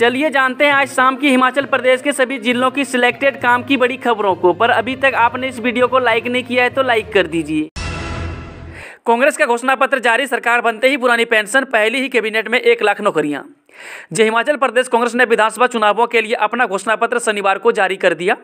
चलिए जानते हैं आज शाम की हिमाचल प्रदेश के सभी जिलों की सिलेक्टेड काम की बड़ी खबरों को पर अभी तक आपने इस वीडियो को लाइक नहीं किया है तो लाइक कर दीजिए कांग्रेस का घोषणा पत्र जारी सरकार बनते ही पुरानी पेंशन पहली ही कैबिनेट में एक लाख नौकरियां जी हिमाचल प्रदेश कांग्रेस ने विधानसभा चुनावों के लिए अपना घोषणा पत्र शनिवार को जारी कर दिया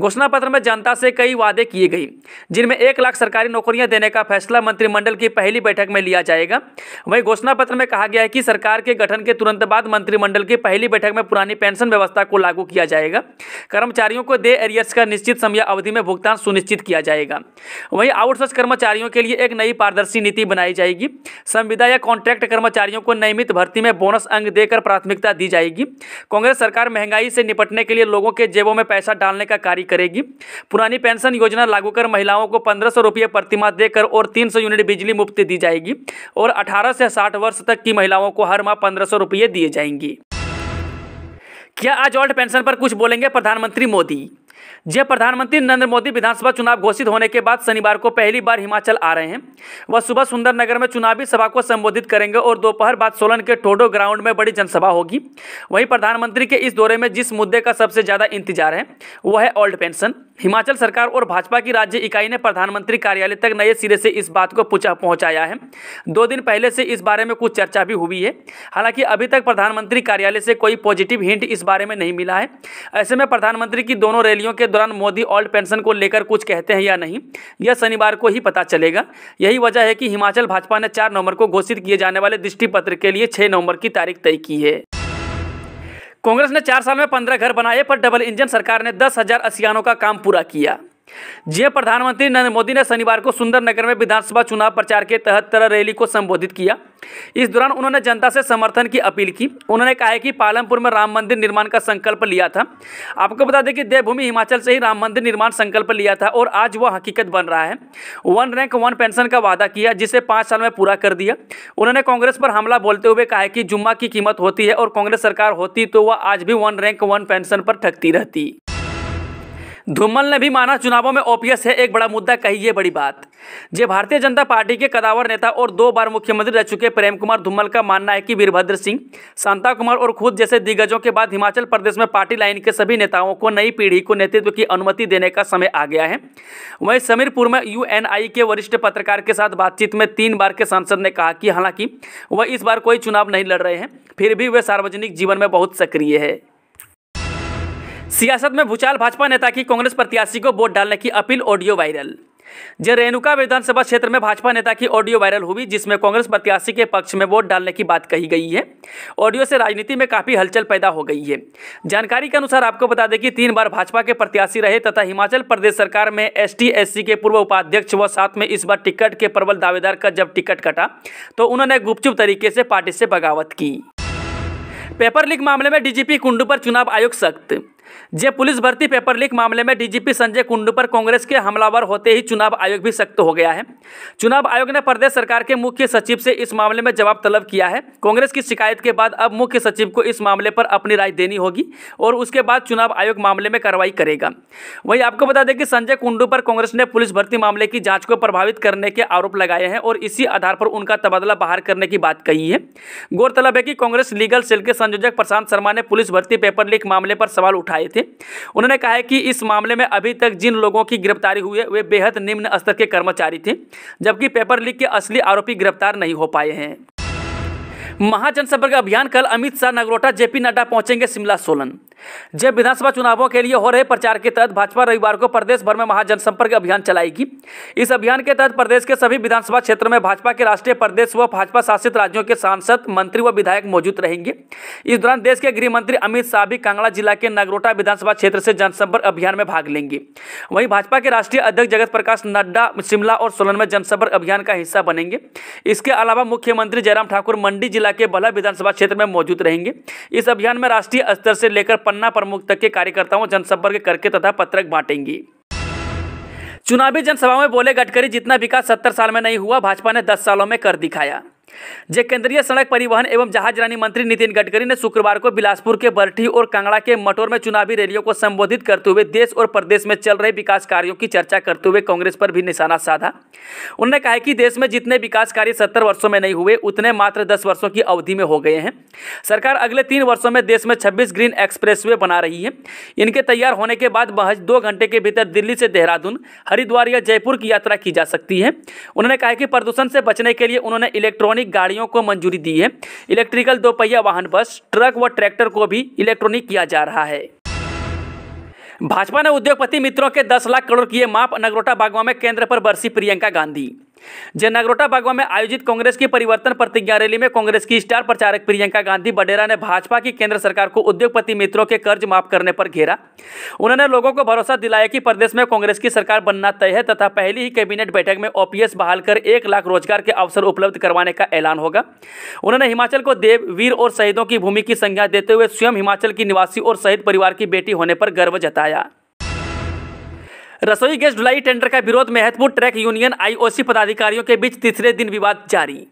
घोषणा पत्र में जनता से कई वादे किए गए जिनमें एक लाख सरकारी नौकरियां देने का फैसला मंत्रिमंडल की पहली बैठक में लिया जाएगा वहीं घोषणा पत्र में कहा गया है कि सरकार के गठन के तुरंत बाद मंत्रिमंडल की पहली बैठक में पुरानी पेंशन व्यवस्था को लागू किया जाएगा कर्मचारियों को दे एरियर्स का निश्चित समय अवधि में भुगतान सुनिश्चित किया जाएगा वहीं आउटसोर्स कर्मचारियों के लिए एक नई पारदर्शी नीति बनाई जाएगी संविदा या कॉन्ट्रैक्ट कर्मचारियों को नियमित भर्ती में बोनस अंग दे लेकर प्राथमिकता दी जाएगी कांग्रेस सरकार महंगाई से निपटने के लिए लोगों के जेबों में पैसा डालने का कार्य करेगी पुरानी पेंशन योजना लागू कर महिलाओं को पंद्रह सौ रुपये प्रतिमा देकर और तीन सौ यूनिट बिजली मुफ्त दी जाएगी और अठारह से साठ वर्ष तक की महिलाओं को हर माह पंद्रह सौ रुपये दिए जाएंगे क्या आज ओल्ड पेंशन पर कुछ बोलेंगे प्रधानमंत्री मोदी जे प्रधानमंत्री नरेंद्र मोदी विधानसभा चुनाव घोषित होने के बाद शनिवार को पहली बार हिमाचल आ रहे हैं वह सुबह सुंदरनगर में चुनावी सभा को संबोधित करेंगे और दोपहर बाद सोलन के टोडो ग्राउंड में बड़ी जनसभा होगी वहीं प्रधानमंत्री के इस दौरे में जिस मुद्दे का सबसे ज़्यादा इंतजार है वह है ओल्ड पेंशन हिमाचल सरकार और भाजपा की राज्य इकाई ने प्रधानमंत्री कार्यालय तक नए सिरे से इस बात को पहुंचाया है दो दिन पहले से इस बारे में कुछ चर्चा भी हुई है हालांकि अभी तक प्रधानमंत्री कार्यालय से कोई पॉजिटिव हिंट इस बारे में नहीं मिला है ऐसे में प्रधानमंत्री की दोनों रैलियों के दौरान मोदी ओल्ड पेंशन को लेकर कुछ कहते हैं या नहीं यह शनिवार को ही पता चलेगा यही वजह है कि हिमाचल भाजपा ने चार नवंबर को घोषित किए जाने वाले दृष्टि पत्र के लिए छः नवंबर की तारीख तय की है कांग्रेस ने चार साल में पंद्रह घर बनाए पर डबल इंजन सरकार ने दस हजार असियानों का काम पूरा किया जी हाँ, प्रधानमंत्री नरेंद्र मोदी ने शनिवार को सुंदरनगर में विधानसभा चुनाव प्रचार के तहत तरह रैली को संबोधित किया इस दौरान उन्होंने जनता से समर्थन की अपील की उन्होंने कहा है कि पालमपुर में राम मंदिर निर्माण का संकल्प लिया था आपको बता दें कि देवभूमि हिमाचल से ही राम मंदिर निर्माण संकल्प लिया था और आज वह हकीकत बन रहा है वन रैंक वन पेंशन का वादा किया जिसे पाँच साल में पूरा कर दिया उन्होंने कांग्रेस पर हमला बोलते हुए कहा कि जुम्मा की कीमत होती है और कांग्रेस सरकार होती तो वह आज भी वन रैंक वन पेंशन पर ठगती रहती धूमल ने भी माना चुनावों में ओपीएस है एक बड़ा मुद्दा कही ये बड़ी बात जे भारतीय जनता पार्टी के कदावर नेता और दो बार मुख्यमंत्री रह चुके प्रेम कुमार धूमल का मानना है कि वीरभद्र सिंह शांता कुमार और खुद जैसे दिग्गजों के बाद हिमाचल प्रदेश में पार्टी लाइन के सभी नेताओं को नई पीढ़ी को नेतृत्व की अनुमति देने का समय आ गया है वहीं समीरपुर में यू के वरिष्ठ पत्रकार के साथ बातचीत में तीन बार के सांसद ने कहा कि हालांकि वह इस बार कोई चुनाव नहीं लड़ रहे हैं फिर भी वे सार्वजनिक जीवन में बहुत सक्रिय है सियासत में भूचाल भाजपा नेता की कांग्रेस प्रत्याशी को वोट डालने की अपील ऑडियो वायरल जय रेणुका विधानसभा क्षेत्र में भाजपा नेता की ऑडियो वायरल हुई जिसमें कांग्रेस प्रत्याशी के पक्ष में वोट डालने की बात कही गई है ऑडियो से राजनीति में काफी हलचल पैदा हो गई है जानकारी के अनुसार आपको बता दें कि तीन बार भाजपा के प्रत्याशी रहे तथा हिमाचल प्रदेश सरकार में एस टी के पूर्व उपाध्यक्ष व साथ में इस बार टिकट के प्रबल दावेदार का जब टिकट कटा तो उन्होंने गुपचुप तरीके से पार्टी से बगावत की पेपर लीक मामले में डीजीपी कुंडू पर चुनाव आयोग सख्त जे पुलिस भर्ती पेपर लीक मामले में डीजीपी संजय कुंडू पर कांग्रेस के हमलावर होते ही चुनाव आयोग भी सख्त हो गया है चुनाव आयोग ने प्रदेश सरकार के मुख्य सचिव से इस मामले में जवाब तलब किया है कांग्रेस की शिकायत के बाद अब मुख्य सचिव को इस मामले पर अपनी राय देनी होगी और उसके बाद चुनाव आयोग मामले में कार्रवाई करेगा वही आपको बता दें कि संजय कुंडू पर कांग्रेस ने पुलिस भर्ती मामले की जाँच को प्रभावित करने के आरोप लगाए हैं और इसी आधार पर उनका तबादला बाहर करने की बात कही है गौरतलब है कि कांग्रेस लीगल सेल के संयोजक प्रशांत शर्मा ने पुलिस भर्ती पेपर लीक मामले पर सवाल उठाया दिखाए थे उन्होंने कहा है कि इस मामले में अभी तक जिन लोगों की गिरफ्तारी हुई है वे बेहद निम्न स्तर के कर्मचारी थे जबकि पेपर लीक के असली आरोपी गिरफ्तार नहीं हो पाए हैं महाजनसंपर्क अभियान कल अमित शाह नगरोटा जेपी नड्डा पहुंचेंगे शिमला सोलन जब विधानसभा चुनावों के लिए हो रहे प्रचार के तहत भाजपा रविवार को प्रदेश भर में महाजनसंपर्क अभियान चलाएगी इस अभियान के तहत प्रदेश के सभी विधानसभा क्षेत्र में भाजपा के राष्ट्रीय प्रदेश व भाजपा शासित राज्यों के सांसद मंत्री व विधायक मौजूद रहेंगे इस दौरान देश के गृह मंत्री अमित शाह भी कांगड़ा जिला के नगरोटा विधानसभा क्षेत्र से जनसंपर्क अभियान में भाग लेंगे वहीं भाजपा के राष्ट्रीय अध्यक्ष जगत प्रकाश नड्डा शिमला और सोलन में जनसंपर्क अभियान का हिस्सा बनेंगे इसके अलावा मुख्यमंत्री जयराम ठाकुर मंडी जिला के बल्ह विधानसभा क्षेत्र में मौजूद रहेंगे इस अभियान में राष्ट्रीय स्तर से लेकर पन्ना प्रमुख तक के कार्यकर्ताओं जनसंपर्क करके तथा पत्रक बांटेंगे चुनावी जनसभा में बोले गडकरी जितना विकास सत्तर साल में नहीं हुआ भाजपा ने दस सालों में कर दिखाया जे केंद्रीय सड़क परिवहन एवं जहाजरानी मंत्री नितिन गडकरी ने शुक्रवार को बिलासपुर के बरठी और कांगड़ा के मटोर में चुनावी रैलियों को संबोधित करते हुए देश और प्रदेश में चल रहे विकास कार्यों की चर्चा करते हुए कांग्रेस पर भी निशाना साधा उन्होंने कहा कि देश में जितने विकास कार्य सत्तर वर्षों में नहीं हुए उतने मात्र दस वर्षों की अवधि में हो गए हैं सरकार अगले तीन वर्षों में देश में छब्बीस ग्रीन एक्सप्रेस बना रही है इनके तैयार होने के बाद महज दो घंटे के भीतर दिल्ली से देहरादून हरिद्वार या जयपुर की यात्रा की जा सकती है उन्होंने कहा कि प्रदूषण से बचने के लिए उन्होंने इलेक्ट्रॉनिक इलेक्ट्रॉनिक गाड़ियों को मंजूरी दी है इलेक्ट्रिकल दोपहिया वाहन बस ट्रक व ट्रैक्टर को भी इलेक्ट्रॉनिक किया जा रहा है भाजपा ने उद्योगपति मित्रों के 10 लाख करोड़ किए माप नगरोटा बागवा में केंद्र पर बरसी प्रियंका गांधी जनगरोटा बागवा में आयोजित कांग्रेस की परिवर्तन प्रतिज्ञा रैली में कांग्रेस की स्टार प्रचारक प्रियंका गांधी बडेरा ने भाजपा की केंद्र सरकार को उद्योगपति मित्रों के कर्ज माफ करने पर घेरा उन्होंने लोगों को भरोसा दिलाया कि प्रदेश में कांग्रेस की सरकार बनना तय है तथा पहली ही कैबिनेट बैठक में ओपीएस बहाल कर एक लाख रोजगार के अवसर उपलब्ध करवाने का ऐलान होगा उन्होंने हिमाचल को देव वीर और शहीदों की भूमि की संज्ञा देते हुए स्वयं हिमाचल की निवासी और शहीद परिवार की बेटी होने पर गर्व जताया रसोई गैस ढुलाई टेंडर का विरोध में महतपुर ट्रैक यूनियन आईओसी पदाधिकारियों के बीच तीसरे दिन विवाद जारी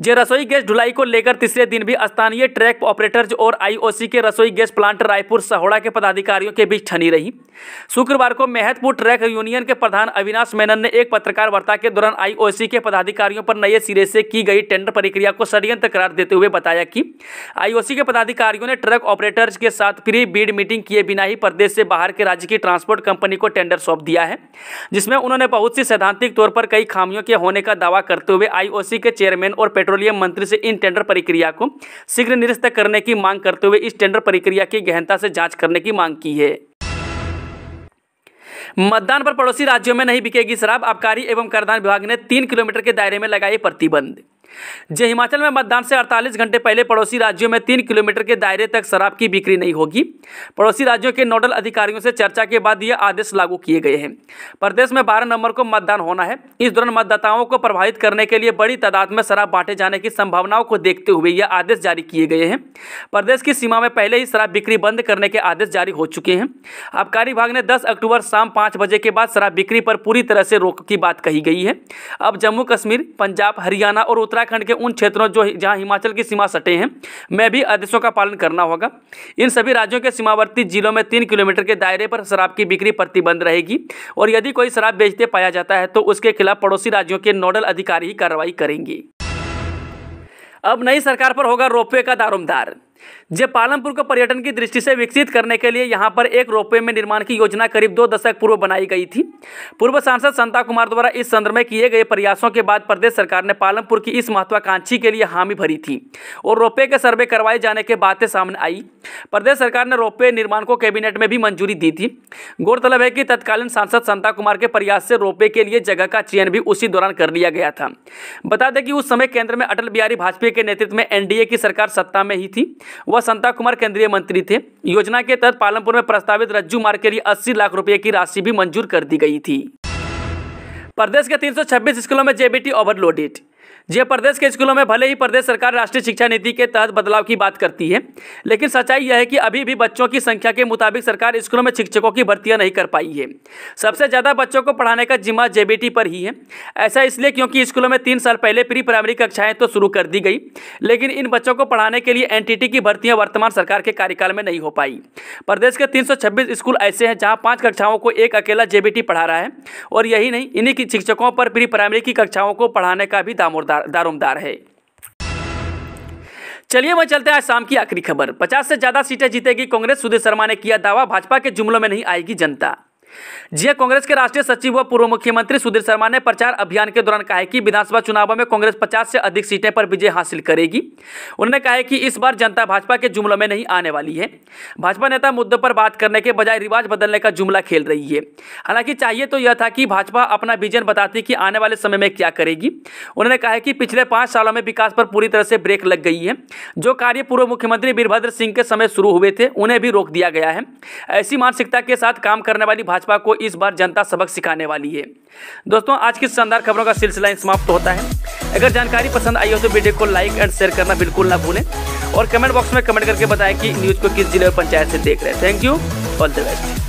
जे रसोई गैस ढुलाई को लेकर तीसरे दिन भी स्थानीय ट्रैक ऑपरेटर्स और आईओसी के रसोई गैस प्लांट रायपुर सहोड़ा के पदाधिकारियों के बीच छनी रही शुक्रवार को मेहतपुर ट्रैक यूनियन के प्रधान अविनाश मेनन ने एक पत्रकार वार्ता के दौरान आईओसी के पदाधिकारियों पर नए सिरे से की गई टेंडर प्रक्रिया को षडयंत्र करार देते हुए बताया कि आईओसी के पदाधिकारियों ने ट्रक ऑपरेटर्स के साथ प्री बीड मीटिंग किए बिना ही प्रदेश से बाहर के राज्य की ट्रांसपोर्ट कंपनी को टेंडर सौंप दिया है जिसमें उन्होंने बहुत सी सैद्धांतिक तौर पर कई खामियों के होने का दावा करते हुए आईओसी के चेयरमैन परिवहन और पेट्रोलियम मंत्री से इन टेंडर प्रक्रिया को शीघ्र निरस्त करने की मांग करते हुए इस टेंडर प्रक्रिया की गहनता से जांच करने की मांग की है मतदान पर पड़ोसी राज्यों में नहीं बिकेगी शराब आबकारी एवं करदान विभाग ने तीन किलोमीटर के दायरे में लगाए प्रतिबंध जी हिमाचल में मतदान से 48 घंटे पहले पड़ोसी राज्यों में तीन किलोमीटर के दायरे तक शराब की बिक्री नहीं होगी पड़ोसी राज्यों के नोडल अधिकारियों से चर्चा के बाद यह आदेश लागू किए गए हैं प्रदेश में 12 नवंबर को मतदान होना है इस दौरान मतदाताओं को प्रभावित करने के लिए बड़ी तादाद में शराब बांटे जाने की संभावनाओं को देखते हुए यह आदेश जारी किए गए हैं प्रदेश की सीमा में पहले ही शराब बिक्री बंद करने के आदेश जारी हो चुके हैं आबकारी विभाग ने दस अक्टूबर शाम पाँच बजे के बाद शराब बिक्री पर पूरी तरह से रोक की बात कही गई है अब जम्मू कश्मीर पंजाब हरियाणा और उत्तराखंड उत्तराखंड के उन क्षेत्रों जो जहाँ हिमाचल की सीमा सटे हैं में भी आदेशों का पालन करना होगा इन सभी राज्यों के सीमावर्ती जिलों में तीन किलोमीटर के दायरे पर शराब की बिक्री प्रतिबंध रहेगी और यदि कोई शराब बेचते पाया जाता है तो उसके खिलाफ पड़ोसी राज्यों के नोडल अधिकारी ही कार्रवाई करेंगे अब नई सरकार पर होगा रोपवे का दारोमदार जे पालमपुर को पर्यटन की दृष्टि से विकसित करने के लिए यहाँ पर एक रोपवे में निर्माण की योजना करीब दो दशक पूर्व बनाई गई थी पूर्व सांसद संता कुमार द्वारा इस संदर्भ में किए गए प्रयासों के बाद प्रदेश सरकार ने पालमपुर की इस महत्वाकांक्षी के लिए हामी भरी थी और रोपवे के सर्वे करवाए जाने के बातें सामने आई प्रदेश सरकार ने रोपवे निर्माण को कैबिनेट में भी मंजूरी दी थी गौरतलब है कि तत्कालीन सांसद संता कुमार के प्रयास से रोपवे के लिए जगह का चयन भी उसी दौरान कर लिया गया था बता दें कि उस समय केंद्र में अटल बिहारी वाजपेयी के नेतृत्व में एनडीए की सरकार सत्ता में ही थी वह संता कुमार केंद्रीय मंत्री थे योजना के तहत पालमपुर में प्रस्तावित रज्जू मार्ग के लिए अस्सी लाख रुपये की राशि भी मंजूर कर दी गई थी प्रदेश के तीन स्कूलों में जेबीटी ओवरलोडेड जी प्रदेश के स्कूलों में भले ही प्रदेश सरकार राष्ट्रीय शिक्षा नीति के तहत बदलाव की बात करती है लेकिन सच्चाई यह है कि अभी भी बच्चों की संख्या के मुताबिक सरकार स्कूलों में शिक्षकों की भर्तियां नहीं कर पाई है सबसे ज़्यादा बच्चों को पढ़ाने का जिम्मा जे पर ही है ऐसा इसलिए क्योंकि स्कूलों में तीन साल पहले प्री प्राइमरी कक्षाएँ तो शुरू कर दी गई लेकिन इन बच्चों को पढ़ाने के लिए एन की भर्तियाँ वर्तमान सरकार के कार्यकाल में नहीं हो पाई प्रदेश के तीन स्कूल ऐसे हैं जहाँ पाँच कक्षाओं को एक अकेला जे पढ़ा रहा है और यही नहीं इन्हीं शिक्षकों पर प्री प्राइमरी की कक्षाओं को पढ़ाने का भी दामोदार दारोमदार है चलिए वह चलते हैं आज शाम की आखिरी खबर 50 से ज्यादा सीटें जीतेगी कांग्रेस सुधीर शर्मा ने किया दावा भाजपा के जुमलों में नहीं आएगी जनता जी हाँ, कांग्रेस के राष्ट्रीय सचिव व पूर्व मुख्यमंत्री सुधीर शर्मा ने प्रचार अभियान के दौरान कहा है कि विधानसभा चुनावों में कांग्रेस 50 से अधिक सीटें पर विजय हासिल करेगी उन्होंने कहा है कि इस बार जनता भाजपा के जुमलों में नहीं आने वाली है भाजपा नेता मुद्दों पर बात करने के बजाय रिवाज बदलने का जुमला खेल रही है हालांकि चाहिए तो यह था कि भाजपा अपना विजन बताती कि आने वाले समय में क्या करेगी उन्होंने कहा है कि पिछले पांच सालों में विकास पर पूरी तरह से ब्रेक लग गई है जो कार्य पूर्व मुख्यमंत्री वीरभद्र सिंह के समय शुरू हुए थे उन्हें भी रोक दिया गया है ऐसी मानसिकता के साथ काम करने वाली भाजपा को इस बार जनता सबक सिखाने वाली है दोस्तों आज की शानदार खबरों का सिलसिला समाप्त तो होता है अगर जानकारी पसंद आई हो तो वीडियो को लाइक एंड शेयर करना बिल्कुल ना भूलें और कमेंट बॉक्स में कमेंट करके बताएं कि न्यूज़ को किस जिले और पंचायत से देख रहे हैं thank you all the best